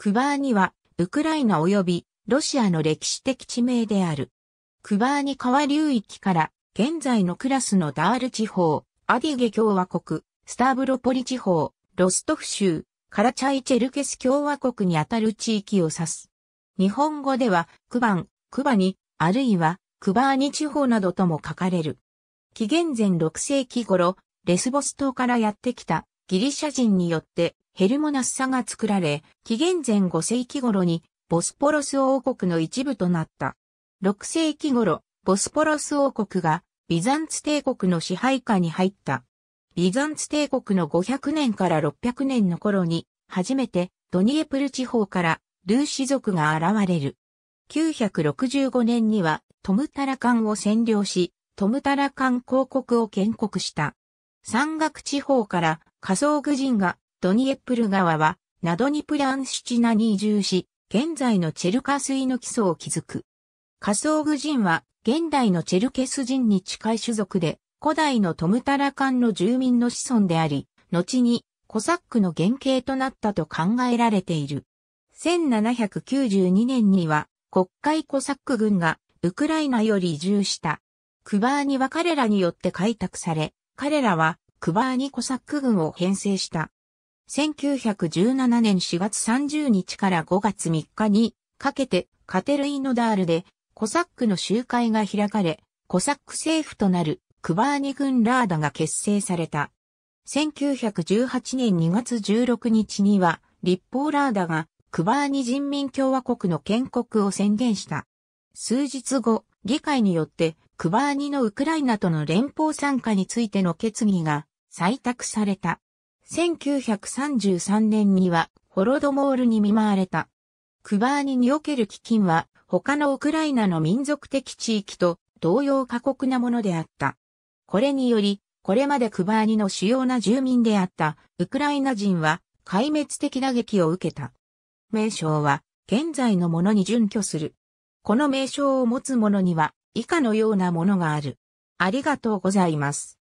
クバーニは、ウクライナ及びロシアの歴史的地名である。クバーニ川流域から、現在のクラスのダール地方、アディゲ共和国、スターブロポリ地方、ロストフ州、カラチャイチェルケス共和国にあたる地域を指す。日本語では、クバン、クバニ、あるいは、クバーニ地方などとも書かれる。紀元前6世紀頃、レスボス島からやってきたギリシャ人によってヘルモナッサが作られ、紀元前5世紀頃にボスポロス王国の一部となった。6世紀頃、ボスポロス王国がビザンツ帝国の支配下に入った。ビザンツ帝国の500年から600年の頃に、初めてドニエプル地方からルーシ族が現れる。965年にはトムタラカンを占領し、トムタラカン公国を建国した。山岳地方から仮想愚人がドニエプル川は、ナドニプランシチナに移住し、現在のチェルカ水の基礎を築く。仮想グ人は、現代のチェルケス人に近い種族で、古代のトムタラカンの住民の子孫であり、後に、コサックの原型となったと考えられている。1792年には、国会コサック軍が、ウクライナより移住した。クバーニは彼らによって開拓され、彼らは、クバーニコサック軍を編成した。1917年4月30日から5月3日にかけてカテルイノダールでコサックの集会が開かれ、コサック政府となるクバーニ軍ラーダが結成された。1918年2月16日には立法ラーダがクバーニ人民共和国の建国を宣言した。数日後、議会によってクバーニのウクライナとの連邦参加についての決議が採択された。1933年にはホロドモールに見舞われた。クバーニにおける基金は他のウクライナの民族的地域と同様過酷なものであった。これにより、これまでクバーニの主要な住民であったウクライナ人は壊滅的打撃を受けた。名称は現在のものに準拠する。この名称を持つ者には以下のようなものがある。ありがとうございます。